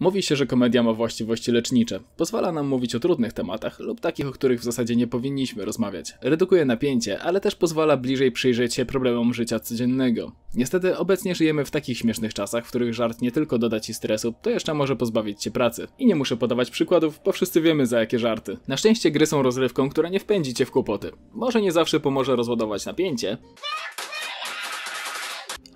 Mówi się, że komedia ma właściwości lecznicze. Pozwala nam mówić o trudnych tematach lub takich, o których w zasadzie nie powinniśmy rozmawiać. Redukuje napięcie, ale też pozwala bliżej przyjrzeć się problemom życia codziennego. Niestety obecnie żyjemy w takich śmiesznych czasach, w których żart nie tylko doda ci stresu, to jeszcze może pozbawić cię pracy. I nie muszę podawać przykładów, bo wszyscy wiemy za jakie żarty. Na szczęście gry są rozrywką, która nie wpędzi cię w kłopoty. Może nie zawsze pomoże rozładować napięcie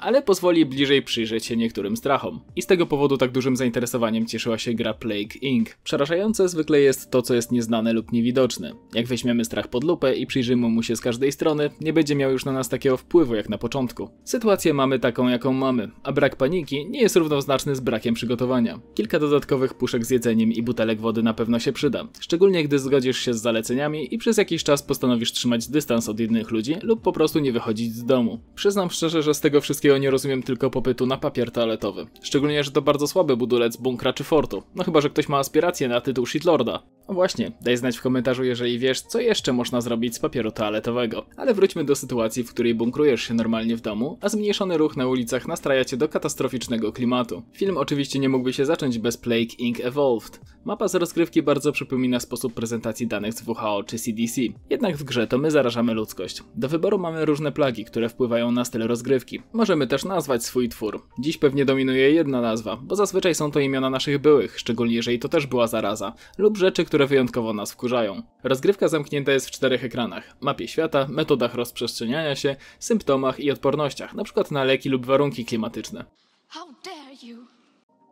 ale pozwoli bliżej przyjrzeć się niektórym strachom. I z tego powodu tak dużym zainteresowaniem cieszyła się gra Plague Inc. Przerażające zwykle jest to, co jest nieznane lub niewidoczne. Jak weźmiemy strach pod lupę i przyjrzymy mu się z każdej strony, nie będzie miał już na nas takiego wpływu jak na początku. Sytuację mamy taką, jaką mamy, a brak paniki nie jest równoznaczny z brakiem przygotowania. Kilka dodatkowych puszek z jedzeniem i butelek wody na pewno się przyda, szczególnie gdy zgodzisz się z zaleceniami i przez jakiś czas postanowisz trzymać dystans od innych ludzi lub po prostu nie wychodzić z domu. Przyznam szczerze, że z tego wszystkiego nie rozumiem tylko popytu na papier toaletowy. Szczególnie, że to bardzo słaby budulec bunkra czy fortu. No chyba, że ktoś ma aspiracje na tytuł shitlorda. No właśnie, daj znać w komentarzu, jeżeli wiesz, co jeszcze można zrobić z papieru toaletowego. Ale wróćmy do sytuacji, w której bunkrujesz się normalnie w domu, a zmniejszony ruch na ulicach nastraja cię do katastroficznego klimatu. Film oczywiście nie mógłby się zacząć bez Plague Inc. Evolved. Mapa z rozgrywki bardzo przypomina sposób prezentacji danych z WHO czy CDC. Jednak w grze to my zarażamy ludzkość. Do wyboru mamy różne plagi, które wpływają na styl rozgrywki. Możemy też nazwać swój twór. Dziś pewnie dominuje jedna nazwa, bo zazwyczaj są to imiona naszych byłych, szczególnie jeżeli to też była zaraza, lub rzeczy, które wyjątkowo nas wkurzają. Rozgrywka zamknięta jest w czterech ekranach: mapie świata, metodach rozprzestrzeniania się, symptomach i odpornościach, np. Na, leki lub warunki klimatyczne. How dare you?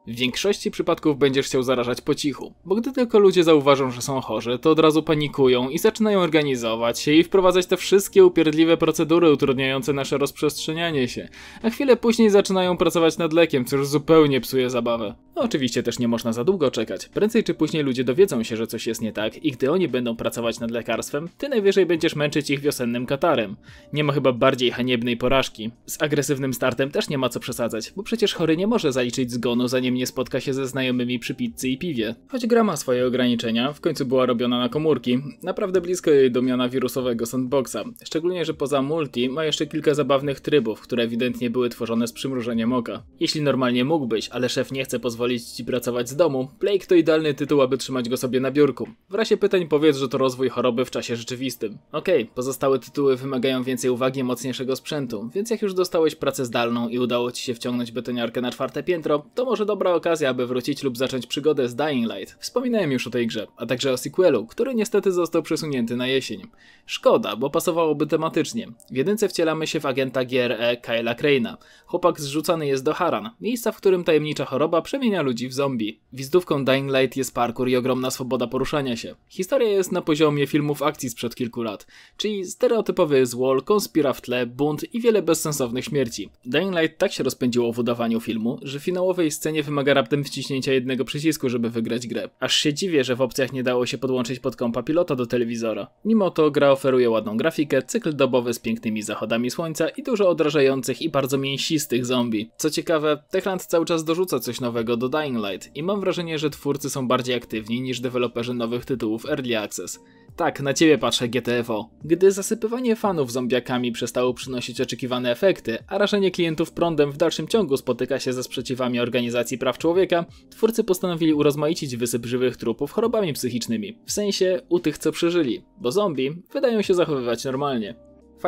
W większości przypadków będziesz chciał zarażać po cichu, bo gdy tylko ludzie zauważą, że są chorzy, to od razu panikują i zaczynają organizować się i wprowadzać te wszystkie upierdliwe procedury utrudniające nasze rozprzestrzenianie się, a chwilę później zaczynają pracować nad lekiem, co już zupełnie psuje zabawę. No, oczywiście też nie można za długo czekać, prędzej czy później ludzie dowiedzą się, że coś jest nie tak i gdy oni będą pracować nad lekarstwem, ty najwyżej będziesz męczyć ich wiosennym katarem. Nie ma chyba bardziej haniebnej porażki. Z agresywnym startem też nie ma co przesadzać, bo przecież chory nie może zaliczyć zgonu zanim nie spotka się ze znajomymi przy pizzy i piwie. Choć gra ma swoje ograniczenia, w końcu była robiona na komórki, naprawdę blisko jej domiana wirusowego sandboxa. Szczególnie, że poza multi ma jeszcze kilka zabawnych trybów, które ewidentnie były tworzone z przymrużeniem oka. Jeśli normalnie mógłbyś, ale szef nie chce pozwolić ci pracować z domu, Plague to idealny tytuł, aby trzymać go sobie na biurku. W razie pytań powiedz, że to rozwój choroby w czasie rzeczywistym. Okej, okay, pozostałe tytuły wymagają więcej uwagi i mocniejszego sprzętu, więc jak już dostałeś pracę zdalną i udało ci się wciągnąć betoniarkę na czwarte piętro, to może dobra dobra okazja, aby wrócić lub zacząć przygodę z Dying Light. Wspominałem już o tej grze, a także o sequelu, który niestety został przesunięty na jesień. Szkoda, bo pasowałoby tematycznie. W jedynce wcielamy się w agenta GRE Kyla Crane'a. Chłopak zrzucany jest do Haran, miejsca, w którym tajemnicza choroba przemienia ludzi w zombie. Wizdówką Dying Light jest parkour i ogromna swoboda poruszania się. Historia jest na poziomie filmów akcji sprzed kilku lat, czyli stereotypowy złol, konspira w tle, bunt i wiele bezsensownych śmierci. Dying Light tak się rozpędziło w udawaniu filmu, że w finałowej scenie w wymaga raptem wciśnięcia jednego przycisku, żeby wygrać grę. Aż się dziwię, że w opcjach nie dało się podłączyć pod kompa pilota do telewizora. Mimo to gra oferuje ładną grafikę, cykl dobowy z pięknymi zachodami słońca i dużo odrażających i bardzo mięsistych zombie. Co ciekawe, Techland cały czas dorzuca coś nowego do Dying Light i mam wrażenie, że twórcy są bardziej aktywni niż deweloperzy nowych tytułów Early Access. Tak, na ciebie patrzę, GTFO. Gdy zasypywanie fanów zombiakami przestało przynosić oczekiwane efekty, a rażenie klientów prądem w dalszym ciągu spotyka się ze sprzeciwami organizacji praw człowieka, twórcy postanowili urozmaicić wysyp żywych trupów chorobami psychicznymi. W sensie u tych, co przeżyli, bo zombie wydają się zachowywać normalnie.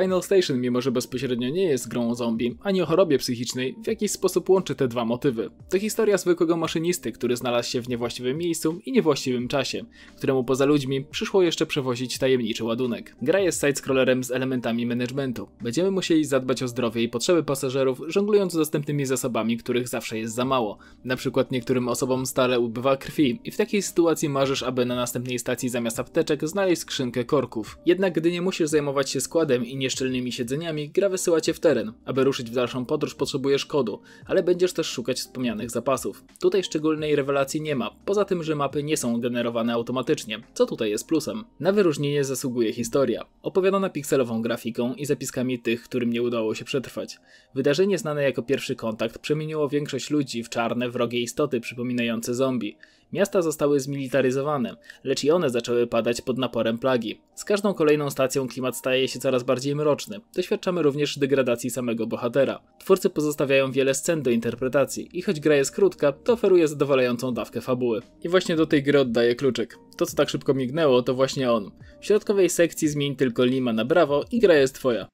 Final Station, mimo że bezpośrednio nie jest grą o zombie, ani o chorobie psychicznej, w jakiś sposób łączy te dwa motywy. To historia zwykłego maszynisty, który znalazł się w niewłaściwym miejscu i niewłaściwym czasie, któremu poza ludźmi przyszło jeszcze przewozić tajemniczy ładunek. Gra jest side-scrollerem z elementami managementu. Będziemy musieli zadbać o zdrowie i potrzeby pasażerów, żonglując dostępnymi zasobami, których zawsze jest za mało. Na przykład niektórym osobom stale ubywa krwi i w takiej sytuacji marzysz, aby na następnej stacji zamiast apteczek znaleźć skrzynkę korków. Jednak gdy nie musisz zajmować się składem i nie nieszczelnymi siedzeniami gra wysyła cię w teren. Aby ruszyć w dalszą podróż potrzebujesz kodu, ale będziesz też szukać wspomnianych zapasów. Tutaj szczególnej rewelacji nie ma, poza tym, że mapy nie są generowane automatycznie, co tutaj jest plusem. Na wyróżnienie zasługuje historia, opowiadana pikselową grafiką i zapiskami tych, którym nie udało się przetrwać. Wydarzenie znane jako pierwszy kontakt przemieniło większość ludzi w czarne, wrogie istoty przypominające zombie. Miasta zostały zmilitaryzowane, lecz i one zaczęły padać pod naporem plagi. Z każdą kolejną stacją klimat staje się coraz bardziej mroczny. Doświadczamy również degradacji samego bohatera. Twórcy pozostawiają wiele scen do interpretacji i choć gra jest krótka, to oferuje zadowalającą dawkę fabuły. I właśnie do tej gry oddaję kluczyk. To co tak szybko mignęło to właśnie on. W środkowej sekcji zmień tylko Lima na brawo i gra jest twoja.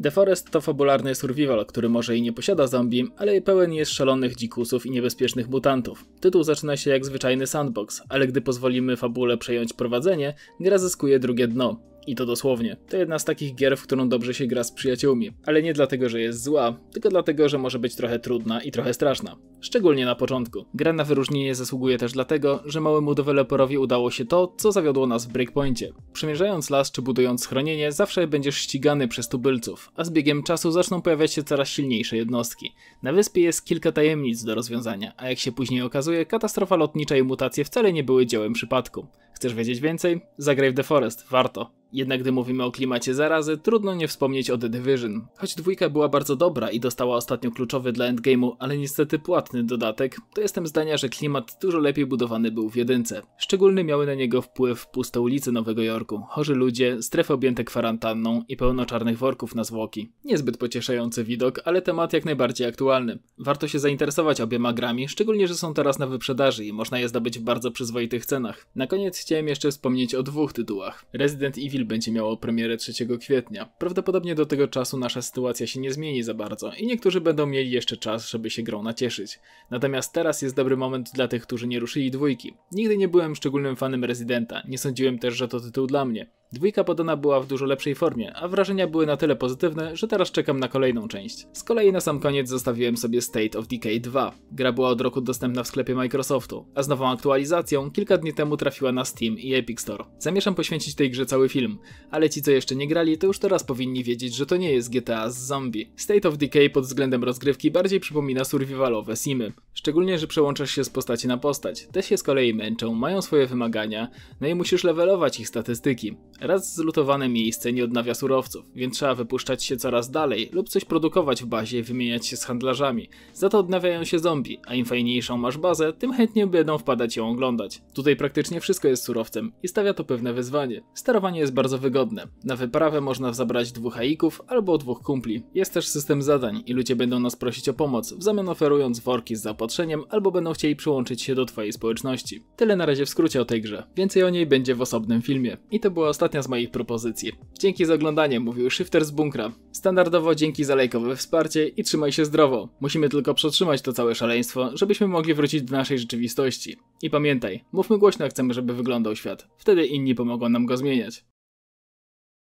The Forest to fabularny survival, który może i nie posiada zombie, ale pełen jest szalonych dzikusów i niebezpiecznych mutantów. Tytuł zaczyna się jak zwyczajny sandbox, ale gdy pozwolimy fabule przejąć prowadzenie, gra zyskuje drugie dno. I to dosłownie. To jedna z takich gier, w którą dobrze się gra z przyjaciółmi, ale nie dlatego, że jest zła, tylko dlatego, że może być trochę trudna i trochę straszna szczególnie na początku. Gra na wyróżnienie zasługuje też dlatego, że małemu deweloperowi udało się to, co zawiodło nas w Breakpointie. Przemierzając las czy budując schronienie, zawsze będziesz ścigany przez tubylców, a z biegiem czasu zaczną pojawiać się coraz silniejsze jednostki. Na wyspie jest kilka tajemnic do rozwiązania, a jak się później okazuje, katastrofa lotnicza i mutacje wcale nie były dziełem przypadku. Chcesz wiedzieć więcej? Zagraj w The Forest, warto. Jednak gdy mówimy o klimacie zarazy, trudno nie wspomnieć o The Division. Choć dwójka była bardzo dobra i dostała ostatnio kluczowy dla endgame'u, ale niestety płatny dodatek, to jestem zdania, że klimat dużo lepiej budowany był w jedynce. Szczególny miały na niego wpływ puste ulice Nowego Jorku, chorzy ludzie, strefy objęte kwarantanną i pełno czarnych worków na zwłoki. Niezbyt pocieszający widok, ale temat jak najbardziej aktualny. Warto się zainteresować obiema grami, szczególnie, że są teraz na wyprzedaży i można je zdobyć w bardzo przyzwoitych cenach. Na koniec chciałem jeszcze wspomnieć o dwóch tytułach. Resident Evil będzie miało premierę 3 kwietnia. Prawdopodobnie do tego czasu nasza sytuacja się nie zmieni za bardzo i niektórzy będą mieli jeszcze czas, żeby się grą nacieszyć. Natomiast teraz jest dobry moment dla tych, którzy nie ruszyli dwójki. Nigdy nie byłem szczególnym fanem Residenta, nie sądziłem też, że to tytuł dla mnie. Dwójka podana była w dużo lepszej formie, a wrażenia były na tyle pozytywne, że teraz czekam na kolejną część. Z kolei na sam koniec zostawiłem sobie State of Decay 2. Gra była od roku dostępna w sklepie Microsoftu, a z nową aktualizacją kilka dni temu trafiła na Steam i Epic Store. Zamierzam poświęcić tej grze cały film, ale ci co jeszcze nie grali to już teraz powinni wiedzieć, że to nie jest GTA z zombie. State of Decay pod względem rozgrywki bardziej przypomina survivalowe simy. Szczególnie, że przełączasz się z postaci na postać. Te się z kolei męczą, mają swoje wymagania, no i musisz levelować ich statystyki. Raz zlutowane miejsce nie odnawia surowców, więc trzeba wypuszczać się coraz dalej lub coś produkować w bazie i wymieniać się z handlarzami. Za to odnawiają się zombie, a im fajniejszą masz bazę, tym chętnie będą wpadać ją oglądać. Tutaj praktycznie wszystko jest surowcem i stawia to pewne wyzwanie. Sterowanie jest bardzo wygodne. Na wyprawę można zabrać dwóch haików albo dwóch kumpli. Jest też system zadań i ludzie będą nas prosić o pomoc, w zamian oferując worki z zaopatrzeniem albo będą chcieli przyłączyć się do twojej społeczności. Tyle na razie w skrócie o tej grze. Więcej o niej będzie w osobnym filmie. I to była ostatnia ostatnia z moich propozycji. Dzięki za oglądanie, mówił Shifter z Bunkra. Standardowo dzięki za lajkowe wsparcie i trzymaj się zdrowo. Musimy tylko przetrzymać to całe szaleństwo, żebyśmy mogli wrócić do naszej rzeczywistości. I pamiętaj, mówmy głośno jak chcemy, żeby wyglądał świat. Wtedy inni pomogą nam go zmieniać.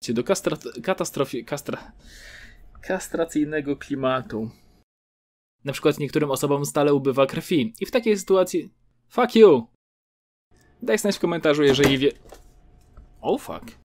Do kastra... Kastra... kastracyjnego klimatu. Na przykład niektórym osobom stale ubywa krwi i w takiej sytuacji... Fuck you! Daj znać w komentarzu, jeżeli wie... Oh fuck.